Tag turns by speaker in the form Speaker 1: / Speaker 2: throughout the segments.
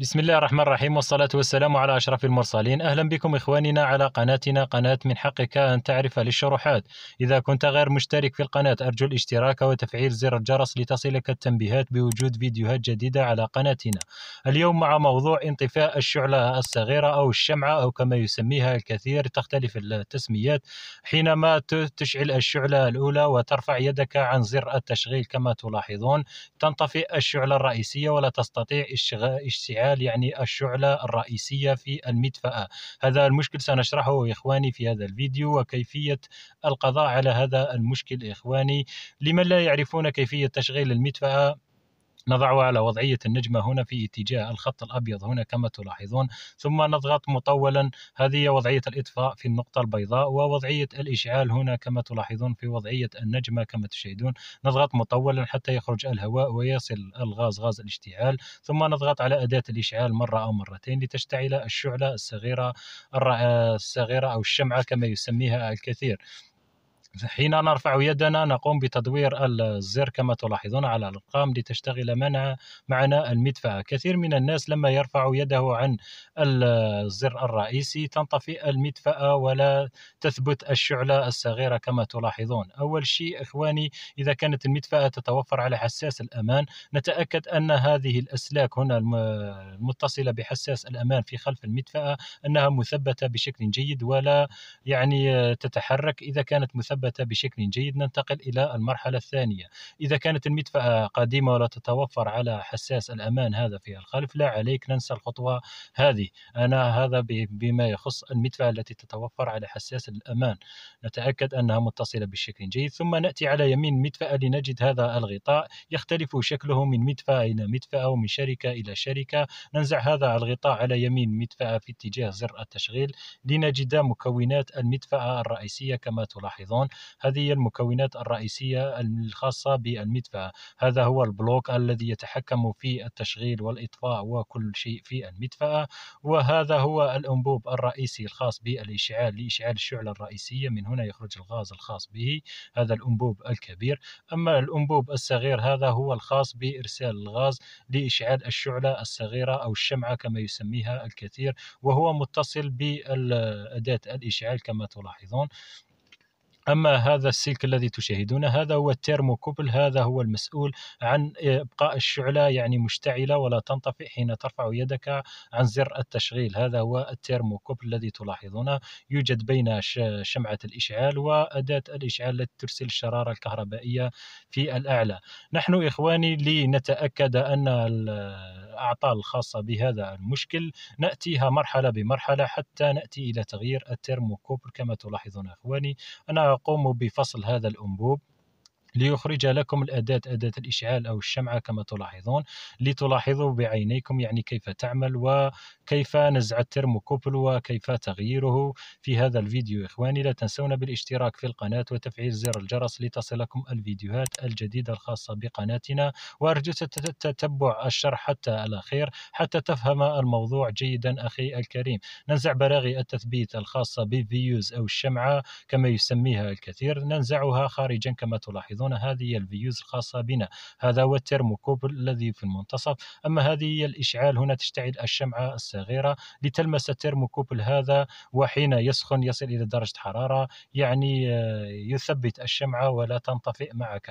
Speaker 1: بسم الله الرحمن الرحيم والصلاة والسلام على أشرف المرسلين أهلا بكم إخواننا على قناتنا قناة من حقك أن تعرف للشروحات إذا كنت غير مشترك في القناة أرجو الاشتراك وتفعيل زر الجرس لتصلك التنبيهات بوجود فيديوهات جديدة على قناتنا اليوم مع موضوع انطفاء الشعلة الصغيرة أو الشمعة أو كما يسميها الكثير تختلف التسميات حينما تشعل الشعلة الأولى وترفع يدك عن زر التشغيل كما تلاحظون تنطفئ الشعلة الرئيسية ولا تستطيع اشتعال الحال يعني الشعلة الرئيسية في المدفأة هذا المشكل سنشرحه إخواني في هذا الفيديو وكيفية القضاء على هذا المشكل إخواني لمن لا يعرفون كيفية تشغيل المدفأة نضعها على وضعية النجمة هنا في اتجاه الخط الأبيض هنا كما تلاحظون ثم نضغط مطولا هذه وضعية الإطفاء في النقطة البيضاء ووضعية الإشعال هنا كما تلاحظون في وضعية النجمة كما تشاهدون نضغط مطولا حتى يخرج الهواء ويصل الغاز غاز الاشتعال ثم نضغط على أداة الإشعال مرة أو مرتين لتشتعل الشعلة الصغيرة الصغيرة أو الشمعة كما يسميها الكثير حين نرفع يدنا نقوم بتدوير الزر كما تلاحظون على الأرقام لتشتغل منع معنا المدفع كثير من الناس لما يرفع يده عن الزر الرئيسي تنطفئ المدفأة ولا تثبت الشعلة الصغيرة كما تلاحظون أول شيء إخواني إذا كانت المدفأة تتوفر على حساس الأمان نتأكد أن هذه الأسلاك هنا المتصلة بحساس الأمان في خلف المدفأة أنها مثبتة بشكل جيد ولا يعني تتحرك إذا كانت مثبتة ثبت بشكل جيد ننتقل إلى المرحلة الثانية إذا كانت المدفأة قديمة ولا تتوفر على حساس الأمان هذا في الخلف لا عليك ننسى الخطوة هذه أنا هذا بما يخص المدفأة التي تتوفر على حساس الأمان نتأكد أنها متصلة بشكل جيد ثم نأتي على يمين المدفأة لنجد هذا الغطاء يختلف شكله من مدفأة إلى مدفأة ومن شركة إلى شركة ننزع هذا الغطاء على يمين المدفأة في اتجاه زر التشغيل لنجد مكونات المدفأة الرئيسية كما تلاحظون هذه هي المكونات الرئيسية الخاصة بالمدفأة هذا هو البلوك الذي يتحكم في التشغيل والإطفاء وكل شيء في المدفأة وهذا هو الأنبوب الرئيسي الخاص بالإشعال لإشعال الشعلة الرئيسية من هنا يخرج الغاز الخاص به هذا الأنبوب الكبير أما الأنبوب الصغير هذا هو الخاص بإرسال الغاز لإشعال الشعلة الصغيرة أو الشمعة كما يسميها الكثير وهو متصل بأداة الإشعال كما تلاحظون أما هذا السلك الذي تشاهدونه هذا هو الترموكوبل هذا هو المسؤول عن إبقاء الشعلة يعني مشتعلة ولا تنطفئ حين ترفع يدك عن زر التشغيل هذا هو الترموكوبل الذي تلاحظونه يوجد بين شمعة الإشعال وأداة الإشعال التي ترسل الشرارة الكهربائية في الأعلى نحن إخواني لنتأكد أن الأعطال الخاصة بهذا المشكل نأتيها مرحلة بمرحلة حتى نأتي إلى تغيير الترموكوبل كما تلاحظون إخواني أنا أقوم بفصل هذا الأنبوب ليخرج لكم الأداة أداة الإشعال أو الشمعة كما تلاحظون لتلاحظوا بعينيكم يعني كيف تعمل وكيف نزع الترموكوبل وكيف تغييره في هذا الفيديو إخواني لا تنسونا بالاشتراك في القناة وتفعيل زر الجرس لتصلكم الفيديوهات الجديدة الخاصة بقناتنا وأرجو تتبع الشرح حتى الأخير حتى تفهم الموضوع جيدا أخي الكريم ننزع براغي التثبيت الخاصة بفيوز أو الشمعة كما يسميها الكثير ننزعها خارجا كما تلاحظون يلاحظون هذه هي الفيوز الخاصة بنا هذا هو الترموكوبل الذي في المنتصف أما هذه هي الإشعال هنا تشتعل الشمعة الصغيرة لتلمس الترموكوبل هذا وحين يسخن يصل إلى درجة حرارة يعني آه، يثبت الشمعة ولا تنطفئ معك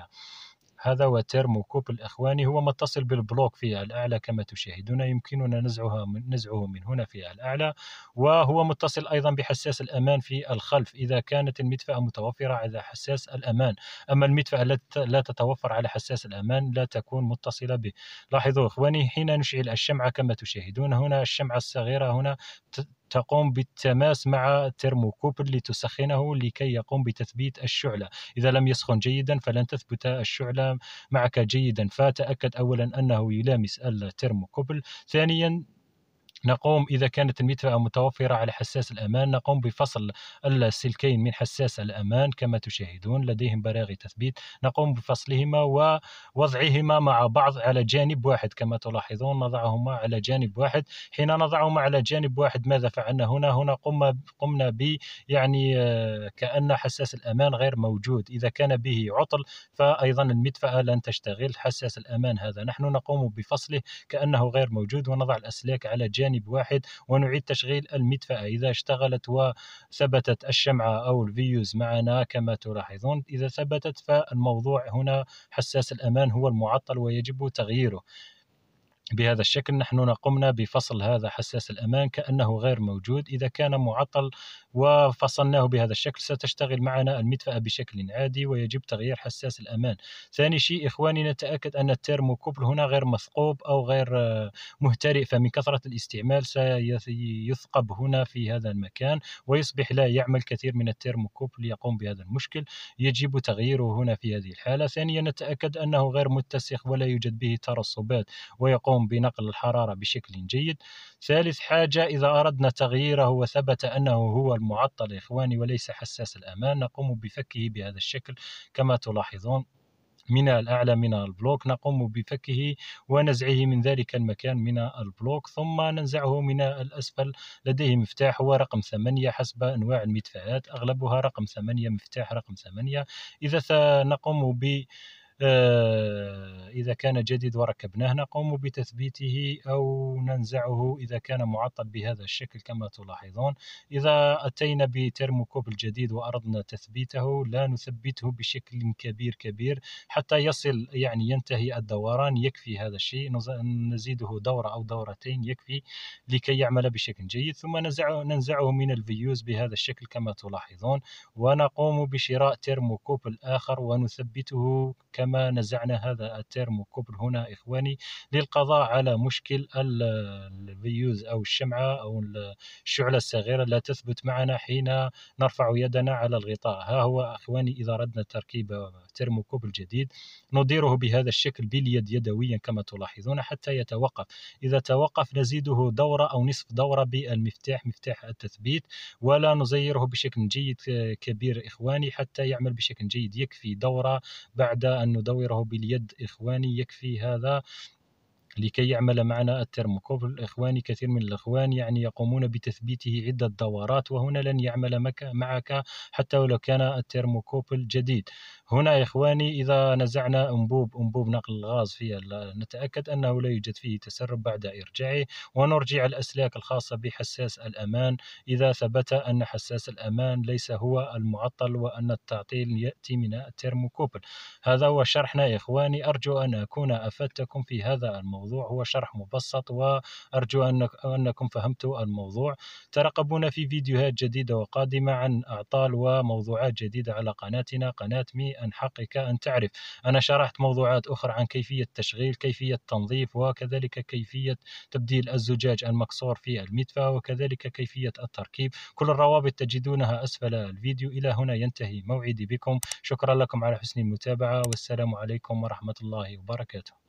Speaker 1: هذا وترمو كوب الإخواني هو متصل بالبلوك في الأعلى كما تشاهدون يمكننا نزعها من نزعه من هنا في الأعلى وهو متصل أيضا بحساس الأمان في الخلف إذا كانت المدفأة متوفرة على حساس الأمان أما المدفأة التي لا تتوفر على حساس الأمان لا تكون متصلة به لاحظوا إخواني حين نشعل الشمعة كما تشاهدون هنا الشمعة الصغيرة هنا تقوم بالتماس مع الترموكوبل لتسخنه لكي يقوم بتثبيت الشعلة إذا لم يسخن جيدا فلن تثبت الشعلة معك جيدا فتأكد أولا أنه يلامس الترموكوبل ثانيا نقوم إذا كانت المدفأة متوفرة على حساس الأمان نقوم بفصل السلكين من حساس الأمان كما تشاهدون لديهم براغي تثبيت نقوم بفصلهما ووضعهما مع بعض على جانب واحد كما تلاحظون نضعهما على جانب واحد حين نضعهما على جانب واحد ماذا فعلنا هنا هنا قمنا قمنا ب يعني آه، كأن حساس الأمان غير موجود إذا كان به عطل فأيضا المدفأة لن تشتغل حساس الأمان هذا نحن نقوم بفصله كأنه غير موجود ونضع الأسلاك على جانب جانب واحد ونعيد تشغيل المدفأة إذا اشتغلت وثبتت الشمعة أو الفيوز معنا كما تلاحظون إذا ثبتت فالموضوع هنا حساس الأمان هو المعطل ويجب تغييره بهذا الشكل نحن قمنا بفصل هذا حساس الأمان كأنه غير موجود إذا كان معطل وفصلناه بهذا الشكل ستشتغل معنا المدفأة بشكل عادي ويجب تغيير حساس الأمان ثاني شيء إخواني نتأكد أن الترموكوبل هنا غير مثقوب أو غير آه، مهترئ فمن كثرة الاستعمال سيثقب هنا في هذا المكان ويصبح لا يعمل كثير من الترموكوبل يقوم بهذا المشكل يجب تغييره هنا في هذه الحالة ثانيا نتأكد أنه غير متسخ ولا يوجد به ترسبات ويقوم يقوم بنقل الحرارة بشكل جيد ثالث حاجة إذا أردنا تغييره وثبت أنه هو المعطل إخواني وليس حساس الأمان نقوم بفكه بهذا الشكل كما تلاحظون من الأعلى من البلوك نقوم بفكه ونزعه من ذلك المكان من البلوك ثم ننزعه من الأسفل لديه مفتاح هو رقم ثمانية حسب أنواع المدفعات أغلبها رقم ثمانية مفتاح رقم ثمانية إذا نقوم ب آه، إذا كان جديد وركبناه نقوم بتثبيته أو ننزعه إذا كان معطل بهذا الشكل كما تلاحظون إذا أتينا بترموكوب الجديد وأردنا تثبيته لا نثبته بشكل كبير كبير حتى يصل يعني ينتهي الدوران يكفي هذا الشيء نزيده دورة أو دورتين يكفي لكي يعمل بشكل جيد ثم ننزعه, ننزعه من الفيوز بهذا الشكل كما تلاحظون ونقوم بشراء ترموكوب الآخر ونثبته كما كما نزعنا هذا الترم كبر هنا إخواني للقضاء على مشكل الفيوز أو الشمعة أو الشعلة الصغيرة لا تثبت معنا حين نرفع يدنا على الغطاء ها هو إخواني إذا أردنا تركيب ترموكوب الجديد نديره بهذا الشكل باليد يدويا كما تلاحظون حتى يتوقف إذا توقف نزيده دورة أو نصف دورة بالمفتاح مفتاح التثبيت ولا نزيره بشكل جيد آه، كبير إخواني حتى يعمل بشكل جيد يكفي دورة بعد أن ندوره باليد إخواني يكفي هذا لكي يعمل معنا الترموكوبل إخواني كثير من الإخوان يعني يقومون بتثبيته عدة دورات وهنا لن يعمل معك حتى ولو كان الترموكوبل جديد هنا إخواني إذا نزعنا أنبوب أنبوب نقل الغاز فيه نتأكد أنه لا يوجد فيه تسرب بعد إرجاعه ونرجع الأسلاك الخاصة بحساس الأمان إذا ثبت أن حساس الأمان ليس هو المعطل وأن التعطيل يأتي من الترموكوبل هذا هو شرحنا إخواني أرجو أن أكون أفدتكم في هذا الموضوع الموضوع هو شرح مبسط وأرجو أنكم فهمتوا الموضوع ترقبونا في فيديوهات جديدة وقادمة عن أعطال وموضوعات جديدة على قناتنا قناة مي أن حقك أن تعرف أنا شرحت موضوعات أخرى عن كيفية تشغيل كيفية تنظيف وكذلك كيفية تبديل الزجاج المكسور في المدفأة وكذلك كيفية التركيب كل الروابط تجدونها أسفل الفيديو إلى هنا ينتهي موعدي بكم شكرا لكم على حسن المتابعة والسلام عليكم ورحمة الله وبركاته